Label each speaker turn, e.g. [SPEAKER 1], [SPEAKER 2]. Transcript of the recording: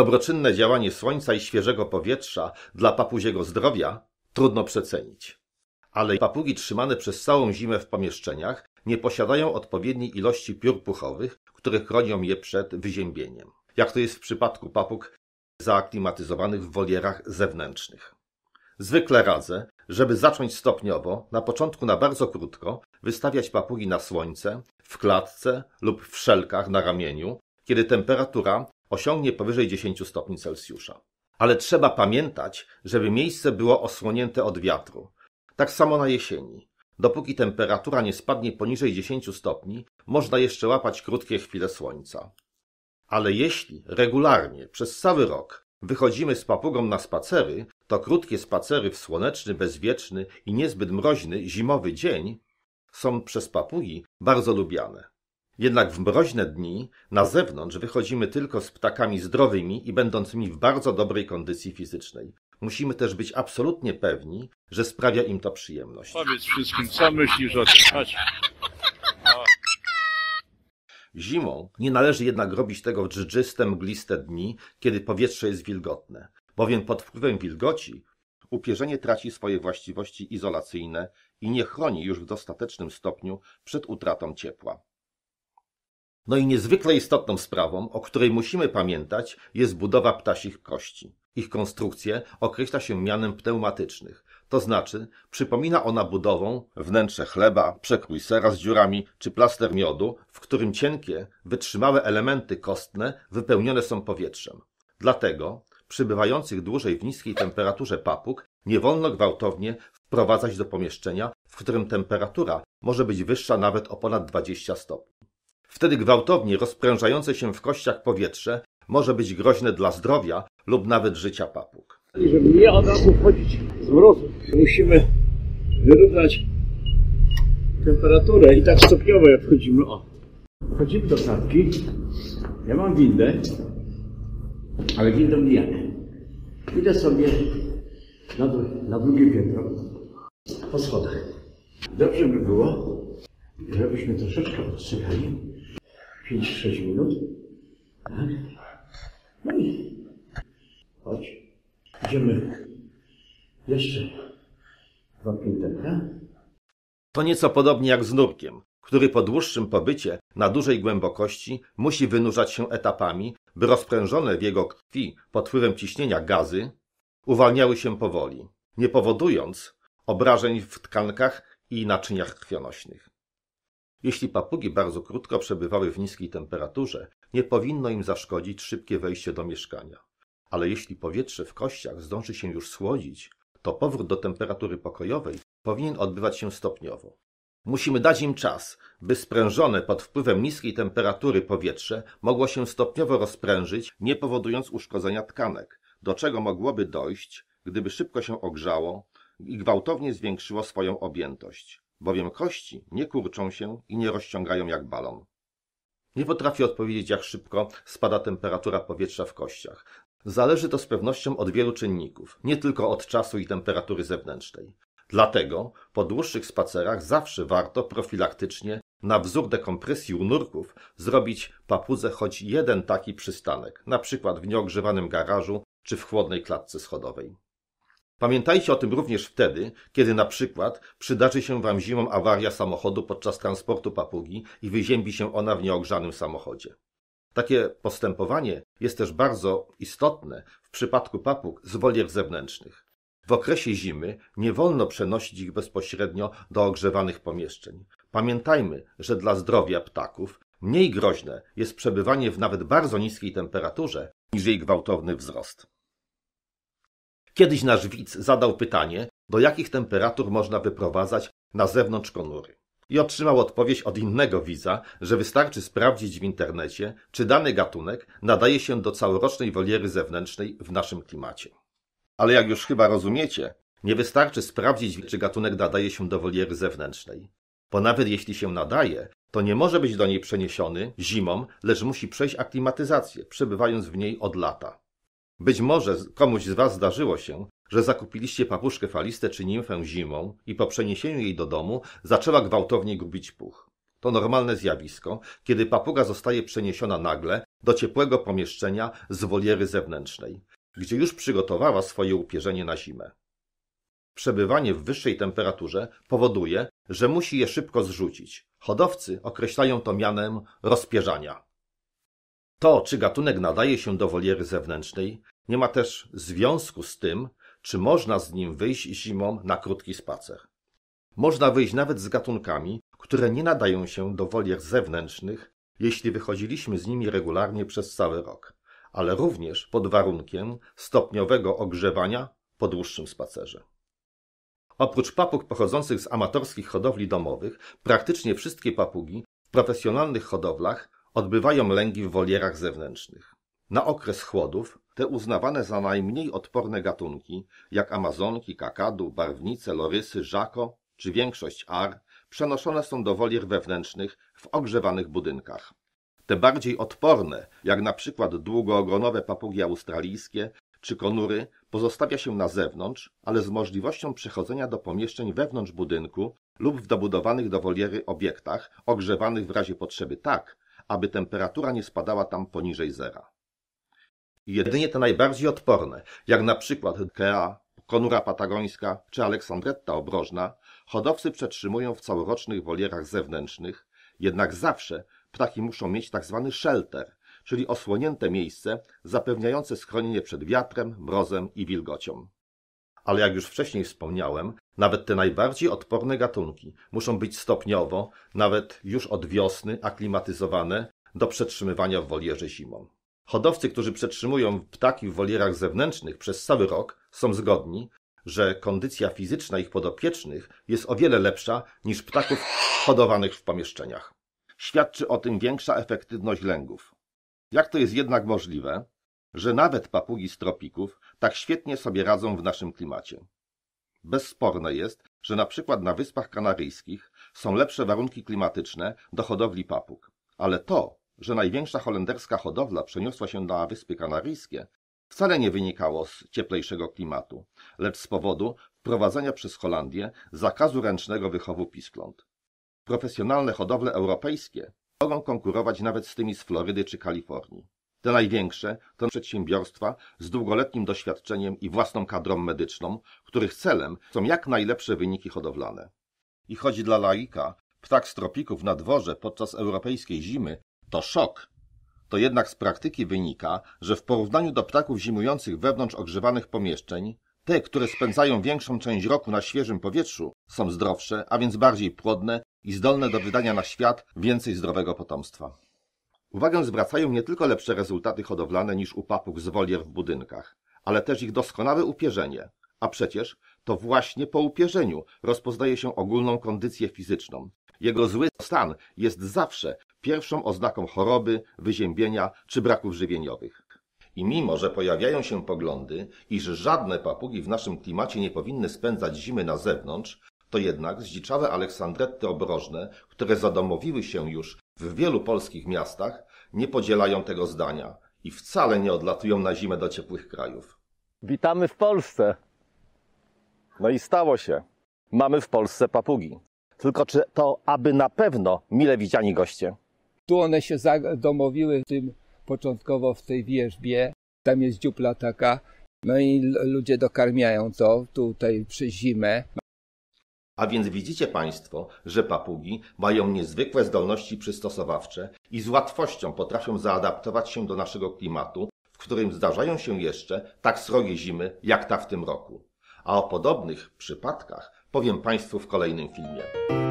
[SPEAKER 1] dobroczynne działanie słońca i świeżego powietrza dla papuziego zdrowia trudno przecenić. Ale papugi trzymane przez całą zimę w pomieszczeniach nie posiadają odpowiedniej ilości piór puchowych, które chronią je przed wyziębieniem, jak to jest w przypadku papug zaaklimatyzowanych w wolierach zewnętrznych. Zwykle radzę, żeby zacząć stopniowo, na początku na bardzo krótko, wystawiać papugi na słońce, w klatce lub w szelkach na ramieniu, kiedy temperatura osiągnie powyżej 10 stopni Celsjusza. Ale trzeba pamiętać, żeby miejsce było osłonięte od wiatru. Tak samo na jesieni. Dopóki temperatura nie spadnie poniżej 10 stopni, można jeszcze łapać krótkie chwile słońca. Ale jeśli regularnie przez cały rok wychodzimy z papugą na spacery, to krótkie spacery w słoneczny, bezwieczny i niezbyt mroźny zimowy dzień są przez papugi bardzo lubiane. Jednak w mroźne dni na zewnątrz wychodzimy tylko z ptakami zdrowymi i będącymi w bardzo dobrej kondycji fizycznej. Musimy też być absolutnie pewni, że sprawia im to przyjemność. Powiedz wszystkim, co myślisz o tym. Chodź. Zimą nie należy jednak robić tego w drżyste, mgliste dni, kiedy powietrze jest wilgotne, bowiem pod wpływem wilgoci upierzenie traci swoje właściwości izolacyjne i nie chroni już w dostatecznym stopniu przed utratą ciepła. No i niezwykle istotną sprawą, o której musimy pamiętać, jest budowa ptasich kości. Ich konstrukcję określa się mianem pneumatycznych, to znaczy przypomina ona budową wnętrze chleba, przekrój sera z dziurami czy plaster miodu, w którym cienkie, wytrzymałe elementy kostne wypełnione są powietrzem. Dlatego przybywających dłużej w niskiej temperaturze papug nie wolno gwałtownie wprowadzać do pomieszczenia, w którym temperatura może być wyższa nawet o ponad 20 stopni. Wtedy gwałtownie rozprężające się w kościach powietrze może być groźne dla zdrowia lub nawet życia papug. Żeby nie od razu wchodzić z mrozu, musimy wyrównać temperaturę i tak stopniowo jak wchodzimy. O. Wchodzimy do klatki. Ja mam windę, ale windę mijamy. Idę sobie na, na drugie piętro po schodach. Dobrze by było, żebyśmy troszeczkę odsychali 5-6 minut. Tak? No i chodź. Idziemy jeszcze dwa pięterka. To nieco podobnie jak z nurkiem, który po dłuższym pobycie na dużej głębokości musi wynurzać się etapami, by rozprężone w jego krwi pod wpływem ciśnienia gazy uwalniały się powoli, nie powodując obrażeń w tkankach i naczyniach krwionośnych. Jeśli papugi bardzo krótko przebywały w niskiej temperaturze, nie powinno im zaszkodzić szybkie wejście do mieszkania. Ale jeśli powietrze w kościach zdąży się już schłodzić, to powrót do temperatury pokojowej powinien odbywać się stopniowo. Musimy dać im czas, by sprężone pod wpływem niskiej temperatury powietrze mogło się stopniowo rozprężyć, nie powodując uszkodzenia tkanek, do czego mogłoby dojść, gdyby szybko się ogrzało i gwałtownie zwiększyło swoją objętość bowiem kości nie kurczą się i nie rozciągają jak balon. Nie potrafię odpowiedzieć, jak szybko spada temperatura powietrza w kościach. Zależy to z pewnością od wielu czynników, nie tylko od czasu i temperatury zewnętrznej. Dlatego po dłuższych spacerach zawsze warto profilaktycznie na wzór dekompresji u nurków zrobić papudze choć jeden taki przystanek, na przykład w nieogrzewanym garażu czy w chłodnej klatce schodowej. Pamiętajcie o tym również wtedy, kiedy na przykład przydarzy się Wam zimą awaria samochodu podczas transportu papugi i wyziębi się ona w nieogrzanym samochodzie. Takie postępowanie jest też bardzo istotne w przypadku papug z wolier zewnętrznych. W okresie zimy nie wolno przenosić ich bezpośrednio do ogrzewanych pomieszczeń. Pamiętajmy, że dla zdrowia ptaków mniej groźne jest przebywanie w nawet bardzo niskiej temperaturze niż jej gwałtowny wzrost. Kiedyś nasz widz zadał pytanie, do jakich temperatur można wyprowadzać na zewnątrz konury. I otrzymał odpowiedź od innego widza, że wystarczy sprawdzić w internecie, czy dany gatunek nadaje się do całorocznej woliery zewnętrznej w naszym klimacie. Ale jak już chyba rozumiecie, nie wystarczy sprawdzić, czy gatunek nadaje się do woliery zewnętrznej. Bo nawet jeśli się nadaje, to nie może być do niej przeniesiony zimą, lecz musi przejść aklimatyzację, przebywając w niej od lata. Być może komuś z Was zdarzyło się, że zakupiliście papuszkę falistę czy nimfę zimą i po przeniesieniu jej do domu zaczęła gwałtownie gubić puch. To normalne zjawisko, kiedy papuga zostaje przeniesiona nagle do ciepłego pomieszczenia z woliery zewnętrznej, gdzie już przygotowała swoje upierzenie na zimę. Przebywanie w wyższej temperaturze powoduje, że musi je szybko zrzucić. Hodowcy określają to mianem rozpierzania. To, czy gatunek nadaje się do woliery zewnętrznej, nie ma też związku z tym, czy można z nim wyjść zimą na krótki spacer. Można wyjść nawet z gatunkami, które nie nadają się do wolier zewnętrznych, jeśli wychodziliśmy z nimi regularnie przez cały rok, ale również pod warunkiem stopniowego ogrzewania po dłuższym spacerze. Oprócz papug pochodzących z amatorskich hodowli domowych, praktycznie wszystkie papugi w profesjonalnych hodowlach odbywają lęgi w wolierach zewnętrznych. Na okres chłodów te uznawane za najmniej odporne gatunki, jak amazonki, kakadu, barwnice, lorysy, żako czy większość ar, przenoszone są do wolier wewnętrznych w ogrzewanych budynkach. Te bardziej odporne, jak na przykład długoogonowe papugi australijskie czy konury, pozostawia się na zewnątrz, ale z możliwością przechodzenia do pomieszczeń wewnątrz budynku lub w dobudowanych do woliery obiektach, ogrzewanych w razie potrzeby tak, aby temperatura nie spadała tam poniżej zera. Jedynie te najbardziej odporne, jak na przykład Kea, konura patagońska czy aleksandretta obrożna, hodowcy przetrzymują w całorocznych wolierach zewnętrznych, jednak zawsze ptaki muszą mieć tzw. Tak shelter, czyli osłonięte miejsce zapewniające schronienie przed wiatrem, mrozem i wilgocią. Ale jak już wcześniej wspomniałem, nawet te najbardziej odporne gatunki muszą być stopniowo, nawet już od wiosny, aklimatyzowane do przetrzymywania w wolierze zimą. Hodowcy, którzy przetrzymują ptaki w wolierach zewnętrznych przez cały rok, są zgodni, że kondycja fizyczna ich podopiecznych jest o wiele lepsza niż ptaków hodowanych w pomieszczeniach. Świadczy o tym większa efektywność lęgów. Jak to jest jednak możliwe, że nawet papugi z tropików tak świetnie sobie radzą w naszym klimacie? Bezsporne jest, że na przykład na Wyspach Kanaryjskich są lepsze warunki klimatyczne do hodowli papug, ale to że największa holenderska hodowla przeniosła się na Wyspy Kanaryjskie, wcale nie wynikało z cieplejszego klimatu, lecz z powodu wprowadzenia przez Holandię zakazu ręcznego wychowu piskląt. Profesjonalne hodowle europejskie mogą konkurować nawet z tymi z Florydy czy Kalifornii. Te największe to przedsiębiorstwa z długoletnim doświadczeniem i własną kadrą medyczną, których celem są jak najlepsze wyniki hodowlane. I choć dla laika ptak z tropików na dworze podczas europejskiej zimy to szok. To jednak z praktyki wynika, że w porównaniu do ptaków zimujących wewnątrz ogrzewanych pomieszczeń, te, które spędzają większą część roku na świeżym powietrzu, są zdrowsze, a więc bardziej płodne i zdolne do wydania na świat więcej zdrowego potomstwa. Uwagę zwracają nie tylko lepsze rezultaty hodowlane niż u papug z wolier w budynkach, ale też ich doskonałe upierzenie. A przecież to właśnie po upierzeniu rozpoznaje się ogólną kondycję fizyczną. Jego zły stan jest zawsze pierwszą oznaką choroby, wyziębienia czy braków żywieniowych. I mimo, że pojawiają się poglądy, iż żadne papugi w naszym klimacie nie powinny spędzać zimy na zewnątrz, to jednak zdziczałe aleksandretty obrożne, które zadomowiły się już w wielu polskich miastach, nie podzielają tego zdania i wcale nie odlatują na zimę do ciepłych krajów. Witamy w Polsce! No i stało się. Mamy w Polsce papugi. Tylko czy to aby na pewno mile widziani goście? Tu one się zadomowiły tym początkowo w tej wierzbie. Tam jest dziupla taka. No i ludzie dokarmiają to tutaj przy zimę. A więc widzicie Państwo, że papugi mają niezwykłe zdolności przystosowawcze i z łatwością potrafią zaadaptować się do naszego klimatu, w którym zdarzają się jeszcze tak srogie zimy jak ta w tym roku. A o podobnych przypadkach powiem Państwu w kolejnym filmie.